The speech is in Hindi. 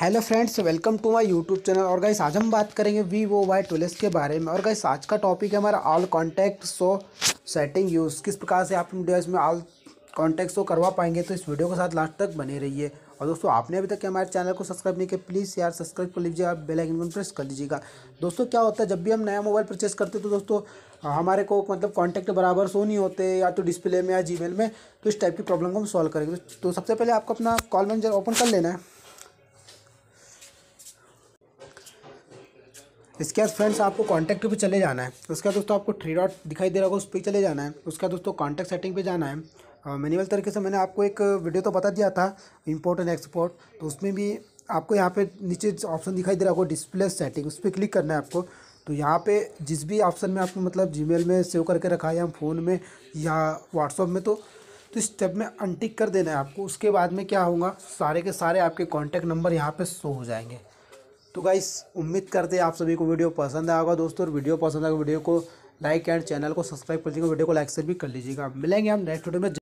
hello friends welcome to my YouTube channel और गाइस आज हम बात करेंगे वीवो वाई ट्वेल्व के बारे में और गाइस आज का टॉपिक है हमारा all contact show setting use किस प्रकार से आप डिवाइस में ऑल कॉन्टैक्ट शो करवा पाएंगे तो इस वीडियो के साथ लास्ट तक बने रहिए और दोस्तों आपने अभी तक हमारे चैनल को सब्सक्राइब नहीं किया प्लीज़ यार सब्सक्राइब कर लीजिए आप बेल आइकन प्रेस कर लीजिएगा दोस्तों क्या होता है जब भी हम नया मोबाइल परचेस करते तो दोस्तों हमारे को मतलब कॉन्टैक्ट बराबर शो नहीं होते या तो डिस्प्ले में या जी में तो इस टाइप की प्रॉब्लम को हम सॉल्व करेंगे तो सबसे पहले आपको अपना कॉल मैनेजर ओपन कर लेना है इसके बाद फ्रेंड्स आपको कॉन्टैक्ट पे चले जाना है उसके बाद दोस्तों आपको थ्री डॉट दिखाई दे रहा होगा उस पर चले जाना है उसका दोस्तों कॉन्टैक्ट सेटिंग पे जाना है मैनुअल तरीके से मैंने आपको एक वीडियो तो बता दिया था इम्पोर्ट एंड एक्सपोर्ट तो उसमें भी आपको यहाँ पे नीचे ऑप्शन दिखाई दे रहा होगा डिस्प्ले सेटिंग उस पर क्लिक करना है आपको तो यहाँ पे जिस भी ऑप्शन में आपको मतलब जी में सेव करके रखा है या फ़ोन में या व्हाट्सअप में तो तो इस स्टेप में अनटिक कर देना है आपको उसके बाद में क्या होगा सारे के सारे आपके कॉन्टैक्ट नंबर यहाँ पे शो हो जाएंगे तो गाइस उम्मीद करते हैं आप सभी को वीडियो पसंद आया होगा दोस्तों और वीडियो पसंद आएगा वीडियो को लाइक एंड चैनल को सब्सक्राइब कर लीजिएगा वीडियो को लाइक से भी कर लीजिएगा मिलेंगे हम नेक्स्ट वीडियो में